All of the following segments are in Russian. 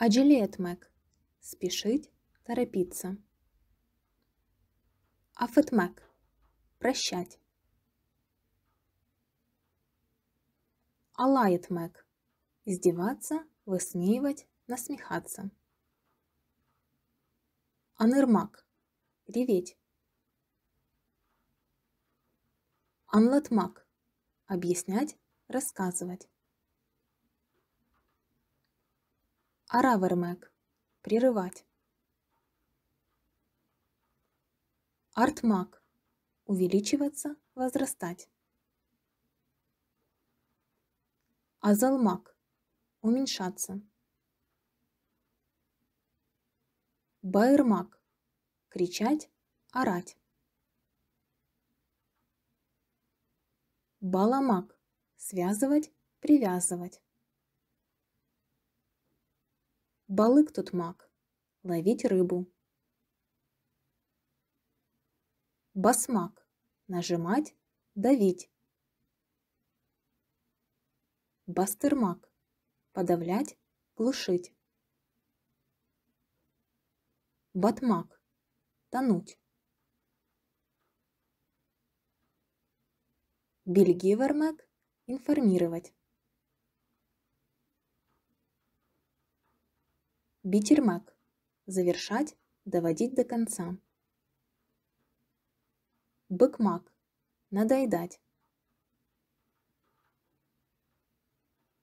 Аджелеет Мэг. Спешить, торопиться. Афет Мэг. Прощать. Алает Мэг. Издеваться, высмеивать, насмехаться. Анырмак. Реветь. Анлатмак. Объяснять, рассказывать. Аравермек. Прерывать. Артмак. Увеличиваться, возрастать. Азалмак. Уменьшаться. Байрмак. Кричать, орать. Баламак. Связывать, привязывать. Балык тут маг. Ловить рыбу. Басмак. Нажимать, давить. Бастырмак. Подавлять, глушить. Батмак. Тонуть. Бельгивермек. Информировать. Битермак. Завершать, доводить до конца. Бэкмак. Надоедать.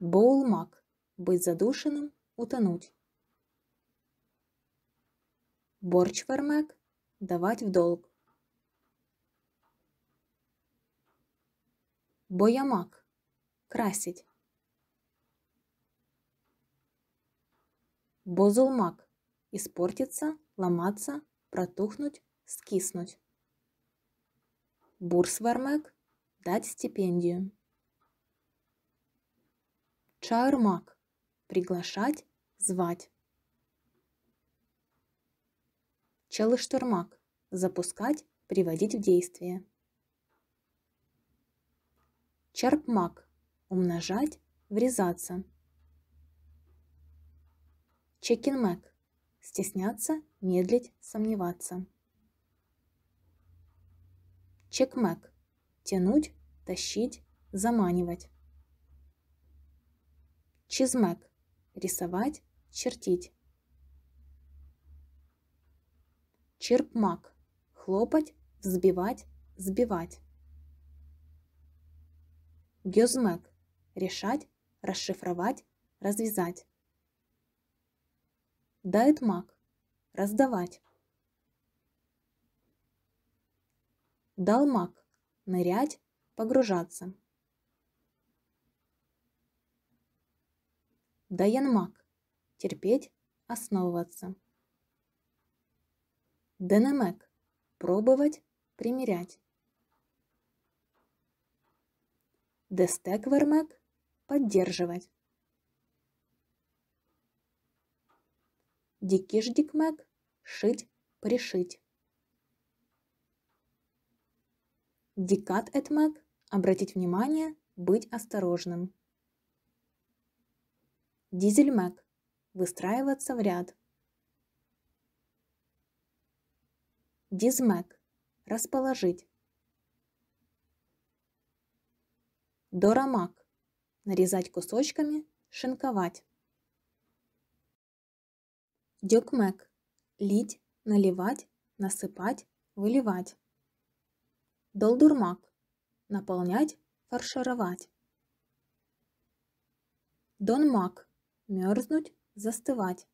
Боулмак. Быть задушенным, утонуть. Борчвермек. Давать в долг. Боямак. Красить. Бозулмак. Испортиться, ломаться, протухнуть, скиснуть. Бурсвармек. Дать стипендию. Чаурмак. Приглашать, звать. Челыштурмак. Запускать, приводить в действие. Чарпмак. Умножать, врезаться. Чекин Чекинмек – стесняться, медлить, сомневаться. Чек Чекмек – тянуть, тащить, заманивать. Чизмек – рисовать, чертить. Чирпмак – хлопать, взбивать, сбивать. Гёзмек – решать, расшифровать, развязать. Дает маг. Раздавать. Дал маг. Нырять, погружаться. маг Терпеть, основываться. Денемек. Пробовать, примерять. Дестеквермек. Поддерживать. дикиш-дикмек, шить-пришить. Дикат-этмек, обратить внимание, быть осторожным. Дизельмек, выстраиваться в ряд. Дизмек, расположить. Дорамак, нарезать кусочками, шинковать. Дьокмек лить, наливать, насыпать, выливать. Долдурмак наполнять, фаршировать. Донмак мерзнуть, застывать.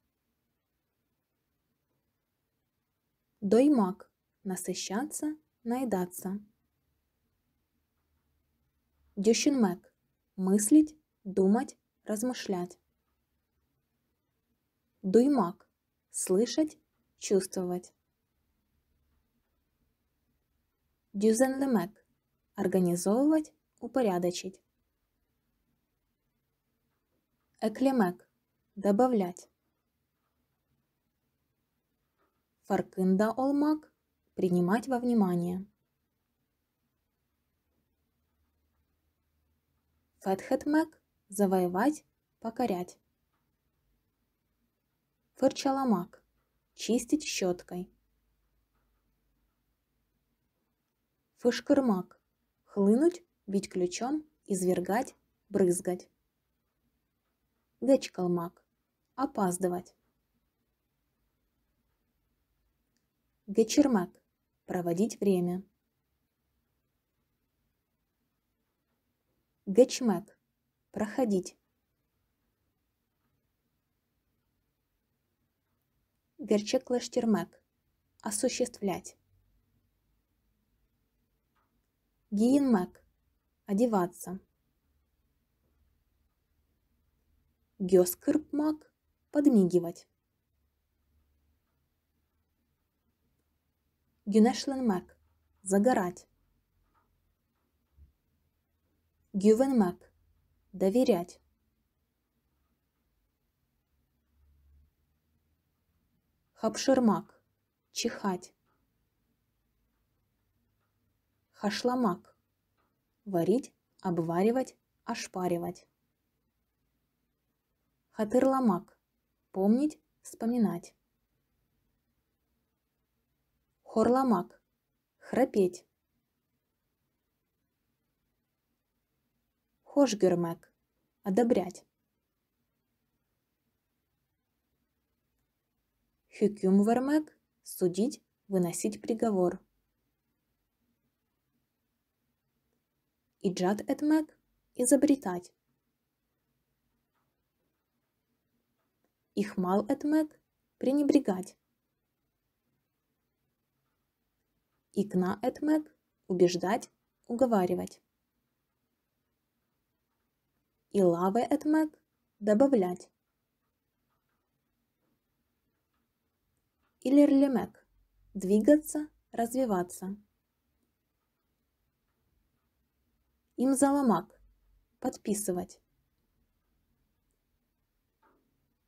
Доймак насыщаться, наедаться. Дющинмек мыслить, думать, размышлять. Дуймак слышать, чувствовать. Дюзенлемек – организовывать, упорядочить. Эклемек – добавлять. Фаркында олмак – принимать во внимание. Фетхетмек – завоевать, покорять. Форчаломак. Чистить щеткой. Фышкырмак. Хлынуть, бить ключом, извергать, брызгать. Гачкалмак Опаздывать. Гачермак Проводить время. Гачмак Проходить. верчек Верчеклаштирмек. Осуществлять. Гиенмек. Одеваться. Гёскырпмак. Подмигивать. Гюнешленмек. Загорать. Гювенмек. Доверять. Хапшырмак – чихать. Хашламак – варить, обваривать, ошпаривать. Хатырламак – помнить, вспоминать. Хорламак – храпеть. Хошгермек – одобрять. Hüküm vermek – судить, выносить приговор. Иджат этмек – изобретать. Ихмал этмек – пренебрегать. Икна этмек – убеждать, уговаривать. Илаве этмек – добавлять. Илерлемек – двигаться, развиваться. Имзаламак – подписывать.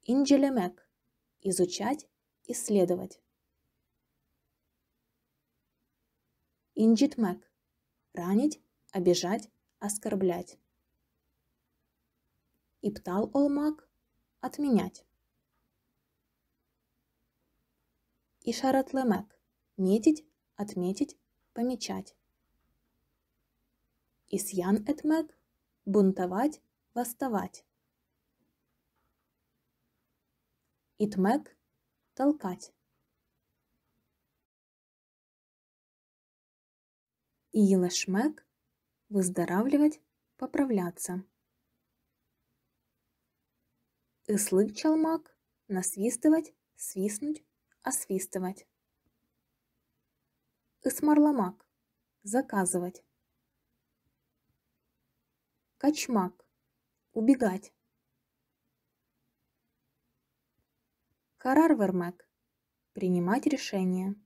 Инджелемек – изучать, исследовать. Инджитмек – ранить, обижать, оскорблять. Ипталолмак отменять. işaretlemek – метить, отметить, помечать. Исьян этмек – бунтовать, восставать. Итмек – толкать. Иелешмек – выздоравливать, поправляться. Ислык чалмак – насвистывать, свистнуть, освистывать. Исмарламак. Заказывать. Качмак. Убегать. Карарвермек. Принимать решение.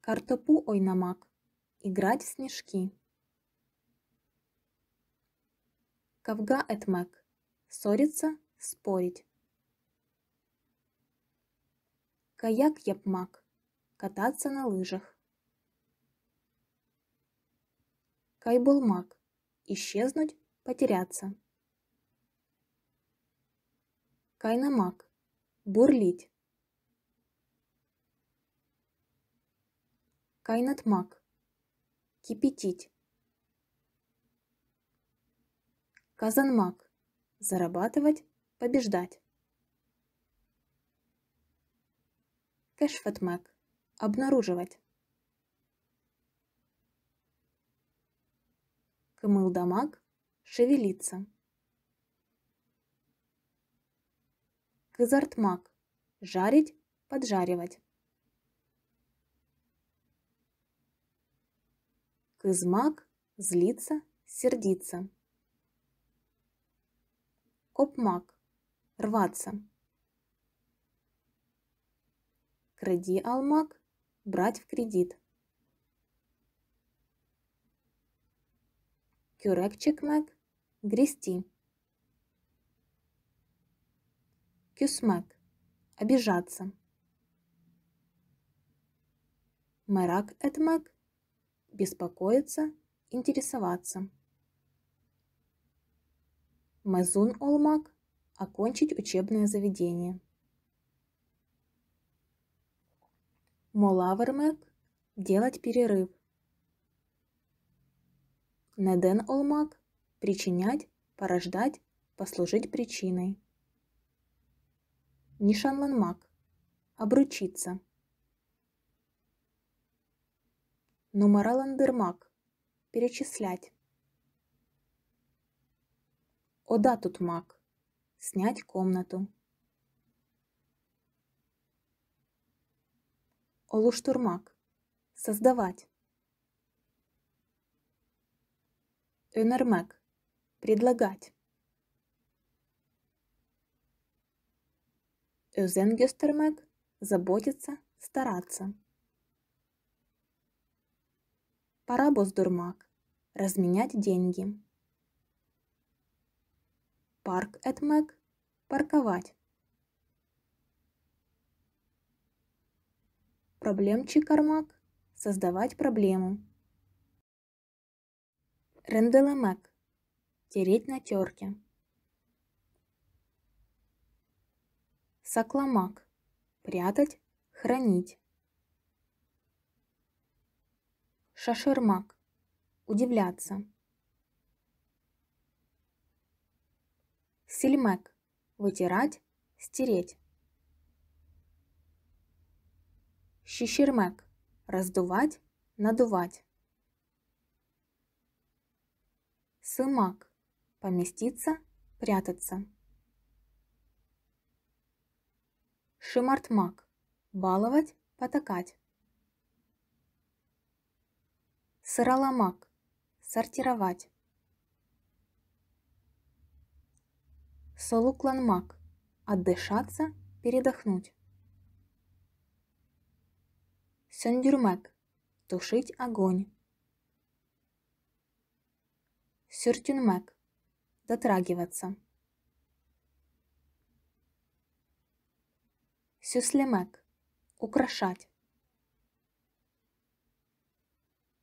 Картопу ойнамак. Играть в снежки. Кавга этмек. Ссориться спорить. Каяк я Кататься на лыжах. Кай Исчезнуть, потеряться. Кайномаг. Бурлить. Кайнатмаг. Кипятить. Казанмаг. Зарабатывать, побеждать. Кэшфэтмэк. Обнаруживать. Кымылдамак. Шевелиться. Кызартмак. Жарить, поджаривать. Кызмак. Злиться, сердиться. Копмак рваться. Кради алмак, брать в кредит. Кюрек чекмек, грести. Кюсмек, обижаться. Марак Этмак – беспокоиться, интересоваться. Мазун Олмак Окончить учебное заведение. Молавермек – делать перерыв. Неден олмак – причинять, порождать, послужить причиной. Нишанланмак – обручиться. Нумараландермак – перечислять. Одатутмак Снять комнату. Олуштурмак. Создавать. Энермек. Предлагать. Özengöstermek – заботиться, стараться. Парабоздурмак – разменять деньги парк Etmec парковать. Проблемчик Кармак создавать проблему. Ренделемек тереть на терке. Сакламак прятать, хранить. Шашермак удивляться. Сельмек – вытирать, стереть. Щищермек – раздувать, надувать. Сымак – поместиться, прятаться. Шимартмак – баловать, потакать. Сыроломак – сортировать. Солукланмак. Отдышаться, передохнуть. Сендюрмек. Тушить огонь. Сюртюнмек. Дотрагиваться. Сюслемек. Украшать.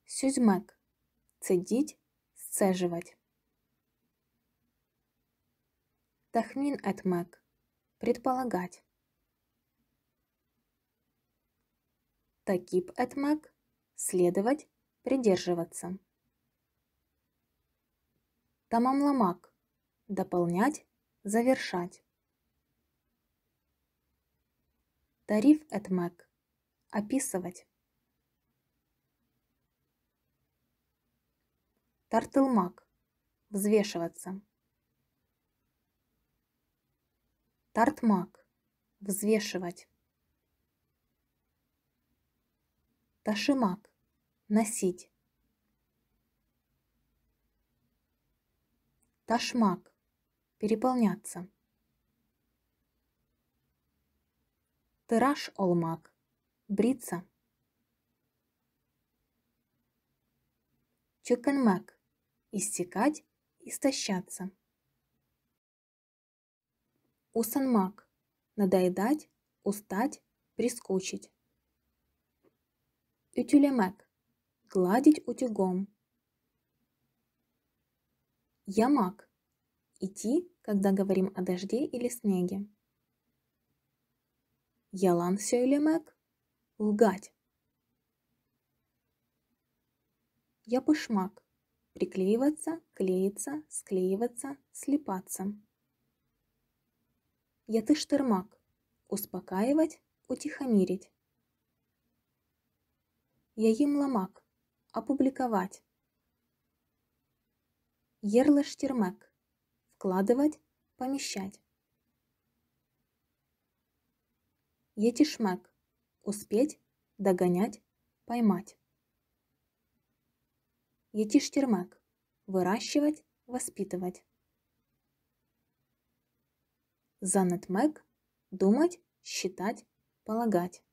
Сюзьмек. Цедить, сцеживать. Тахмин этмек. Предполагать. Такип этмек. Следовать, придерживаться. Тамамламак. Дополнять, завершать. Тариф этмек. Описывать. Тартылмак. Взвешиваться. Тартмак. Взвешивать. Ташимак. Носить. Ташмак. Переполняться. Тыраж олмак. Бриться. Чекенмак. Истекать, истощаться. Усанмак. Надоедать, устать, прискучить. Ütülemek. Гладить утюгом. Ямак. Идти, когда говорим о дожде или снеге. Ялан сөйлемек. Лгать. Япышмак. Приклеиваться, клеиться, склеиваться, слепаться. Я Ятыштырмак. Успокаивать, утихомирить. Я Яимламак. Опубликовать. Ерлыштермек. Вкладывать, помещать. Етишмек. Успеть, догонять, поймать. Етиштермек. Выращивать, воспитывать. Занет Мэг. Думать, считать, полагать.